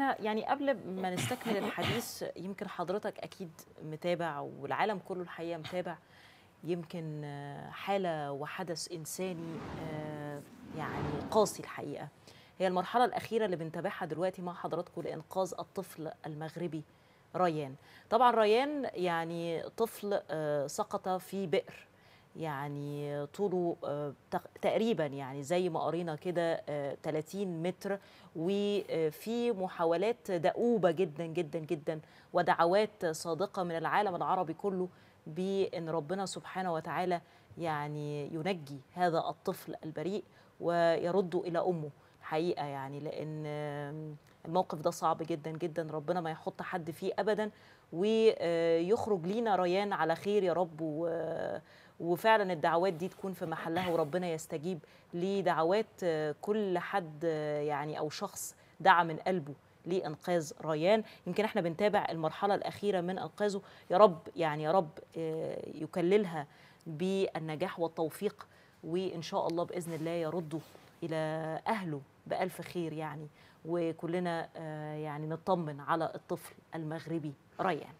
احنا يعني قبل ما نستكمل الحديث يمكن حضرتك اكيد متابع والعالم كله الحقيقه متابع يمكن آه، حاله وحدث انساني آه، يعني قاسي الحقيقه هي المرحله الاخيره اللي بنتابعها دلوقتي مع حضراتكم لانقاذ الطفل المغربي ريان طبعا ريان يعني طفل آه، سقط في بئر يعني طوله آه، تقريبا يعني زي ما قرينا كده 30 آه، متر وفي آه، محاولات دؤوبة جدا جدا جدا ودعوات صادقة من العالم العربي كله بأن ربنا سبحانه وتعالى يعني ينجي هذا الطفل البريء ويرده إلى أمه حقيقة يعني لأن الموقف ده صعب جدا جدا ربنا ما يحط حد فيه أبدا ويخرج لينا ريان على خير يا رب و وفعلا الدعوات دي تكون في محلها وربنا يستجيب لدعوات آه، كل حد آه، يعني او شخص دعا من قلبه لانقاذ ريان يمكن احنا بنتابع المرحله الاخيره من انقاذه يا رب يعني يا رب آه، يكللها بالنجاح والتوفيق وان شاء الله باذن الله يرده الى اهله بالف خير يعني وكلنا يعني نطمن على الطفل المغربي ريان